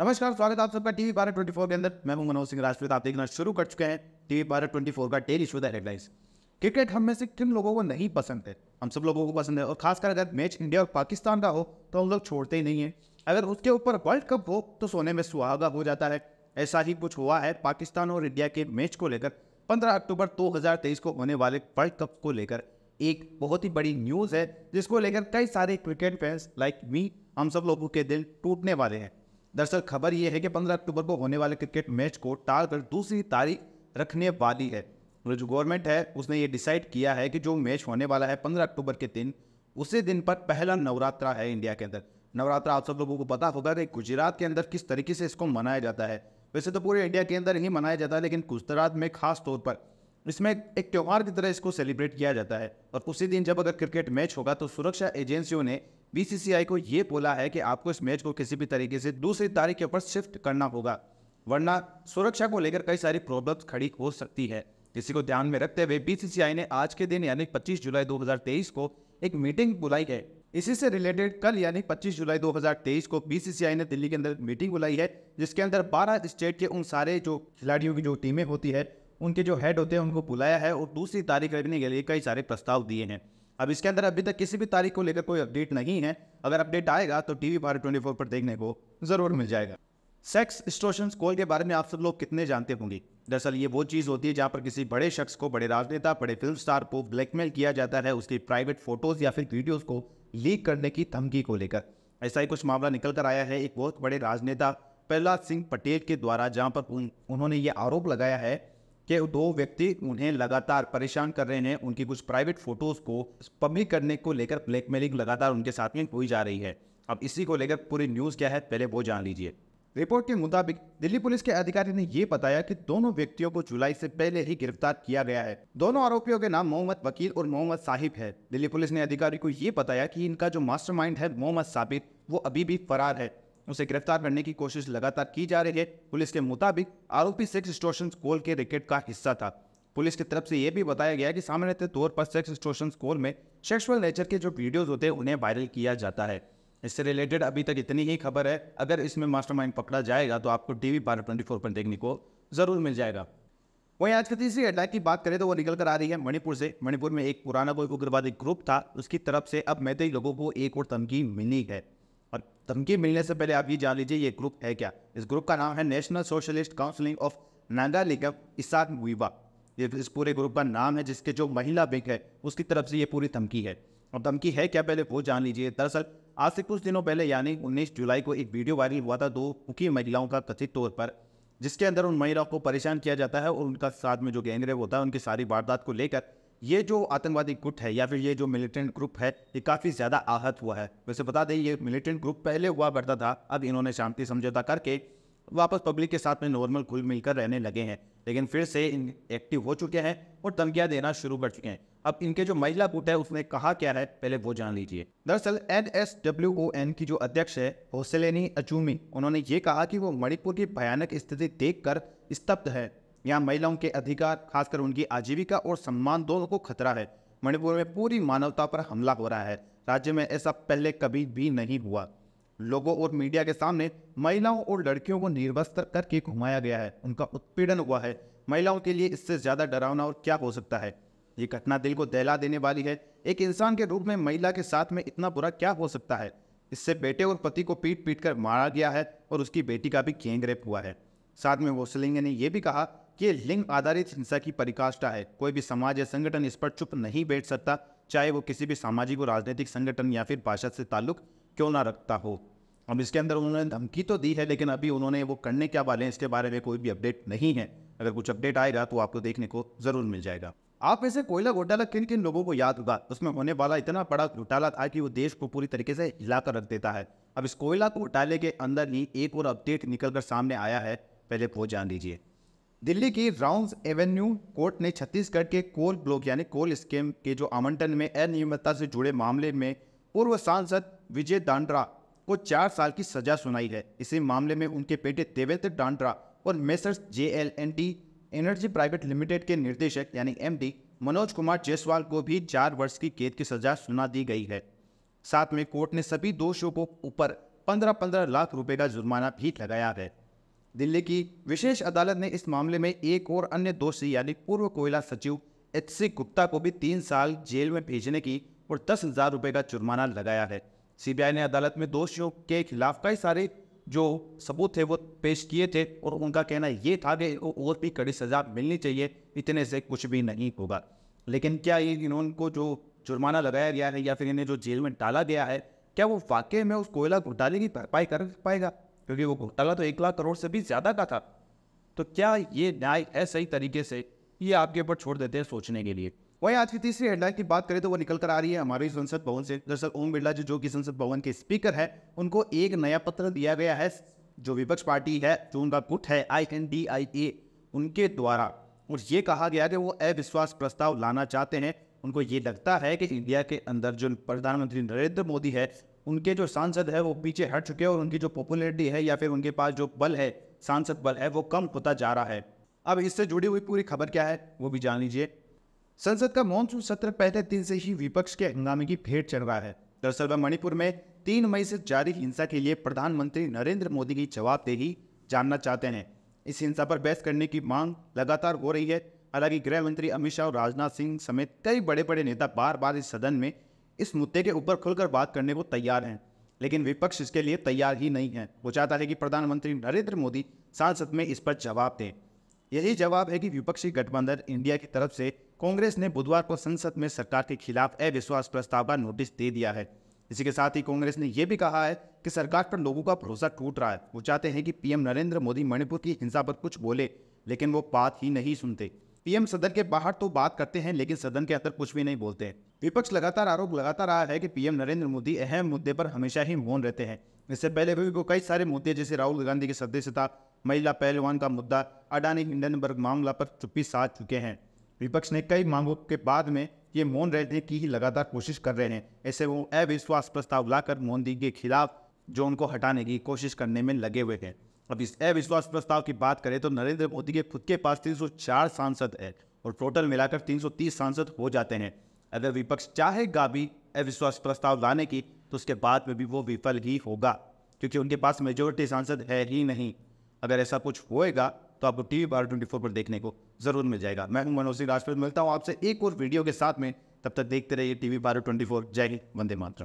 नमस्कार स्वागत आप सबका टीवी बारह ट्वेंटी फोर के अंदर मैं हूं मनोज सिंह राजपूत आप देखना शुरू कर चुके हैं टीवी बारह ट्वेंटी फोर का डेली शो द क्रिकेट हम में से किन लोगों को नहीं पसंद है हम सब लोगों को पसंद है और खासकर अगर मैच इंडिया और पाकिस्तान का हो तो हम लोग छोड़ते ही नहीं है अगर उसके ऊपर वर्ल्ड कप हो तो सोने में सुहागा हो जाता है ऐसा ही कुछ हुआ है पाकिस्तान और इंडिया के मैच को लेकर पंद्रह अक्टूबर दो को होने वाले वर्ल्ड कप को लेकर एक बहुत ही बड़ी न्यूज़ है जिसको लेकर कई सारे क्रिकेट फैंस लाइक मी हम सब लोगों के दिल टूटने वाले हैं दरअसल खबर यह है कि 15 अक्टूबर को होने वाले क्रिकेट मैच को टाल कर दूसरी तारीख रखने वाली है जो गवर्नमेंट है उसने ये डिसाइड किया है कि जो मैच होने वाला है 15 अक्टूबर के दिन उसी दिन पर पहला नवरात्रा है इंडिया के अंदर नवरात्रा आप सब लोगों को पता होगा कि गुजरात के अंदर किस तरीके से इसको मनाया जाता है वैसे तो पूरे इंडिया के अंदर ही मनाया जाता है लेकिन गुजरात में खास तौर पर इसमें एक त्यौहार की तरह इसको सेलिब्रेट किया जाता है और उसी दिन जब अगर क्रिकेट मैच होगा तो सुरक्षा एजेंसियों ने बीसीसीआई को ये बोला है कि आपको इस मैच को किसी भी तरीके से दूसरी तारीख के ऊपर शिफ्ट करना होगा वरना सुरक्षा को लेकर कई सारी प्रॉब्लम्स खड़ी हो सकती है इसी को ध्यान में रखते हुए बीसीसीआई ने आज के दिन यानी 25 जुलाई 2023 को एक मीटिंग बुलाई है इसी से रिलेटेड कल यानी 25 जुलाई 2023 को बीसीसीआई ने दिल्ली के अंदर मीटिंग बुलाई है जिसके अंदर 12 स्टेट के उन सारे जो खिलाड़ियों की जो टीमें होती है उनके जो हेड होते हैं उनको बुलाया है और दूसरी तारीख रखने के लिए कई सारे प्रस्ताव दिए हैं अब इसके अंदर अभी तक किसी भी तारीख को लेकर कोई अपडेट नहीं है अगर अपडेट आएगा तो टीवी भारत ट्वेंटी फोर पर देखने को ज़रूर मिल जाएगा सेक्स स्टोशन कॉल के बारे में आप सब लोग कितने जानते होंगे दरअसल ये वो चीज़ होती है जहाँ पर किसी बड़े शख्स को बड़े राजनेता बड़े फिल्म स्टार को ब्लैकमेल किया जाता है उसकी प्राइवेट फोटोज़ या फिर वीडियोज़ को लीक करने की धमकी को लेकर ऐसा ही कुछ मामला निकल कर आया है एक बहुत बड़े राजनेता प्रहलाद सिंह पटेल के द्वारा जहाँ पर उन्होंने ये आरोप लगाया है कि दो व्यक्ति उन्हें लगातार परेशान कर रहे हैं उनकी कुछ प्राइवेट फोटोज़ को पब्लिक करने को लेकर ब्लैकमेलिंग लगातार उनके साथ में हुई जा रही है अब इसी को लेकर पूरी न्यूज़ क्या है पहले वो जान लीजिए रिपोर्ट के मुताबिक दिल्ली पुलिस के अधिकारी ने यह बताया कि दोनों व्यक्तियों को जुलाई से पहले ही गिरफ्तार किया गया है दोनों आरोपियों के नाम मोहम्मद वकील और मोहम्मद साहिब है दिल्ली पुलिस ने अधिकारी को ये बताया कि इनका जो मास्टरमाइंड है मोहम्मद साबित वो अभी भी फरार है उसे गिरफ्तार करने की कोशिश लगातार की जा रही है पुलिस के मुताबिक आरोपी सेक्स स्टोशन कोल के रिकेट का हिस्सा था पुलिस की तरफ से यह भी बताया गया कि सामान्य तौर पर सेक्स स्टोशन कोल में सेक्सुअल नेचर के जो वीडियोज होते हैं उन्हें वायरल किया जाता है इससे रिलेटेड अभी तक इतनी ही खबर है अगर इसमें मास्टरमाइंड पकड़ा जाएगा तो आपको टीवी बारह ट्वेंटी फोर पर देखने को जरूर मिल जाएगा वहीं आज की तीसरी हेडलाइन की बात करें तो वो निकल कर आ रही है मणिपुर से मणिपुर में एक पुराना कोई उग्रवादी ग्रुप था उसकी तरफ से अब मैतई लोगों को एक और तमकी मिली है और धमकी मिलने से पहले आप ये जान लीजिए ये ग्रुप है क्या इस ग्रुप का नाम है national socialist counselling of Nagalim Isak वीवा ये इस पूरे ग्रुप का नाम है जिसके जो महिला बैंक है उसकी तरफ से ये पूरी धमकी है और धमकी है क्या पहले वो जान लीजिए दरअसल आज से कुछ दिनों पहले यानी उन्नीस जुलाई को एक वीडियो वायरल हुआ था दो मुख्य महिलाओं का कथित तौर पर जिसके अंदर उन महिलाओं को परेशान किया जाता है और उनका साथ में जो गैंगरेप होता है उनकी सारी वारदात को लेकर ये जो आतंकवादी गुट है या फिर ये जो मिलिटेंट ग्रुप है ये काफ़ी ज़्यादा आहत हुआ है वैसे बता दें ये मिलिटेंट ग्रुप पहले हुआ करता था अब इन्होंने शांति समझौता करके वापस पब्लिक के साथ में नॉर्मल घुल मिलकर रहने लगे हैं लेकिन फिर से इन एक्टिव हो चुके हैं और धमकियाँ देना शुरू कर चुके हैं अब इनके जो महिला गुट है उसने कहा क्या है पहले वो जान लीजिए दरअसल N S W O N की जो अध्यक्ष है होसेलेनी अचूमी उन्होंने ये कहा कि वो मणिपुर की भयानक स्थिति देखकर स्तब्ध है यहाँ महिलाओं के अधिकार खासकर उनकी आजीविका और सम्मान दोनों को खतरा है मणिपुर में पूरी मानवता पर हमला हो रहा है राज्य में ऐसा पहले कभी भी नहीं हुआ लोगों और मीडिया के सामने महिलाओं और लड़कियों को निर्वस्त्र करके घुमाया गया है उनका उत्पीड़न हुआ है महिलाओं के लिए इससे ज़्यादा डरावना और क्या हो सकता है ये घटना दिल को दहला देने वाली है एक इंसान के रूप में महिला के साथ में इतना बुरा क्या हो सकता है इससे बेटे और पति को पीट पीट कर मारा गया है और उसकी बेटी का भी गैंग रेप हुआ है साथ में सलिंग ने यह भी कहा ये लिंग आधारित हिंसा की परिकाष्ठा है कोई भी समाज या संगठन इस पर चुप नहीं बैठ सकता चाहे वो किसी भी सामाजिक और राजनीतिक संगठन या फिर भाषा से ताल्लुक क्यों ना रखता हो अब इसके अंदर उन्होंने धमकी तो दी है लेकिन अभी उन्होंने वो करने क्या वाले हैं इसके बारे में कोई भी अपडेट नहीं है अगर कुछ अपडेट आएगा तो आपको देखने को जरूर मिल जाएगा आप में से कोयला घोटाला किन किन लोगों को याद होगा उसमें होने वाला इतना बड़ा घोटाला था कि वो देश को पूरी तरीके से हिलाकर रख देता है अब इस कोयला घोटाले के अंदर ही एक और अपडेट निकलकर सामने आया है पहले वो जान लीजिए दिल्ली की राउंड एवेन्यू कोर्ट ने छत्तीसगढ़ के कोल ब्लॉक यानी कोल स्कीम के जो आवंटन में अनियमितता से जुड़े मामले में पूर्व सांसद विजय दांड्रा को चार साल की सजा सुनाई है इसी मामले में उनके बेटे देवेंद्र दांड्रा और Messrs J L N D energy private limited के निर्देशक यानी एम डी मनोज कुमार जयसवाल को भी चार वर्ष की कैद की सजा सुना दी गई है साथ में कोर्ट ने सभी दोषियों को ऊपर पंद्रह पंद्रह लाख रुपए का जुर्माना भी लगाया है दिल्ली की विशेष अदालत ने इस मामले में एक और अन्य दोषी यानी पूर्व कोयला सचिव एच सी गुप्ता को भी तीन साल जेल में भेजने की और दस हज़ार रुपये का जुर्माना लगाया है सीबीआई ने अदालत में दोषियों के खिलाफ कई सारे जो सबूत थे वो पेश किए थे और उनका कहना ये था कि और भी कड़ी सज़ा मिलनी चाहिए इतने से कुछ भी नहीं होगा लेकिन क्या ये इन्होंने जो जुर्माना लगाया गया है या फिर इन्हें जो जेल में डाला गया है क्या वो वाकई में उस कोयला घोटाले की भरपाई कर पाएगा क्योंकि वो घोटाला तो एक लाख करोड़ से भी ज़्यादा का था तो क्या ये न्याय है सही तरीके से ये आपके ऊपर छोड़ देते हैं सोचने के लिए वहीं आज की तीसरी हेडलाइन की बात करें तो वो निकल कर आ रही है हमारी संसद भवन से दरअसल ओम बिरला जी जो कि संसद भवन के स्पीकर है उनको एक नया पत्र दिया गया है जो विपक्ष पार्टी है जो उनका गुट है आई एन डी आई ए उनके द्वारा और ये कहा गया कि वो अविश्वास प्रस्ताव लाना चाहते हैं उनको ये लगता है कि इंडिया के अंदर जो प्रधानमंत्री नरेंद्र मोदी है उनके जो सांसद है वो पीछे हट चुके हैं और उनकी जो पॉपुलरिटी है या फिर उनके पास जो बल है सांसद बल है वो कम होता जा रहा है अब इससे जुड़ी हुई पूरी खबर क्या है वो भी जान लीजिए संसद का मानसून सत्र पहले दिन से ही विपक्ष के हंगामे की भेंट चढ़ रहा है दरअसल वह मणिपुर में तीन मई से जारी हिंसा के लिए प्रधानमंत्री नरेंद्र मोदी की जवाबदेही जानना चाहते हैं इस हिंसा पर बहस करने की मांग लगातार हो रही है हालांकि गृह मंत्री अमित शाह और राजनाथ सिंह समेत कई बड़े बड़े नेता बार बार इस सदन में इस मुद्दे के ऊपर खुलकर बात करने को तैयार हैं लेकिन विपक्ष इसके लिए तैयार ही नहीं है वो चाहता है कि प्रधानमंत्री नरेंद्र मोदी सांसद में इस पर जवाब दें यही जवाब है कि विपक्षी गठबंधन इंडिया की तरफ से कांग्रेस ने बुधवार को संसद में सरकार के खिलाफ अविश्वास प्रस्ताव का नोटिस दे दिया है इसी के साथ ही कांग्रेस ने यह भी कहा है कि सरकार पर लोगों का भरोसा टूट रहा है वो चाहते हैं कि पीएम नरेंद्र मोदी मणिपुर की हिंसा पर कुछ बोले लेकिन वो बात ही नहीं सुनते पीएम सदन के बाहर तो बात करते हैं लेकिन सदन के अंदर कुछ भी नहीं बोलते विपक्ष लगातार आरोप लगाता रहा है कि पीएम नरेंद्र मोदी अहम मुद्दे पर हमेशा ही मौन रहते हैं इससे पहले भी वो कई सारे मुद्दे जैसे राहुल गांधी की सदस्यता महिला पहलवान का मुद्दा अडानी हिंडनबर्ग मामला पर चुप्पी साध चुके हैं विपक्ष ने कई मांगों के बाद में ये मौन रहने की ही लगातार कोशिश कर रहे हैं ऐसे वो अविश्वास प्रस्ताव लाकर मोदी के खिलाफ जो उनको हटाने की कोशिश करने में लगे हुए हैं अब इस अविश्वास प्रस्ताव की बात करें तो नरेंद्र मोदी के खुद के पास 304 सांसद है और टोटल मिलाकर 330 सांसद हो जाते हैं अगर विपक्ष चाहेगा भी अविश्वास प्रस्ताव लाने की तो उसके बाद में भी वो विफल ही होगा क्योंकि उनके पास मेजोरिटी सांसद है ही नहीं अगर ऐसा कुछ होएगा तो आपको टी वी बारह ट्वेंटी फोर पर देखने को जरूर मिल जाएगा मैं हूं मनोज सिंह राजपूत मिलता हूँ आपसे एक और वीडियो के साथ में तब तक देखते रहिए टी वी बारह ट्वेंटी फोर जय हिंद वंदे मातरण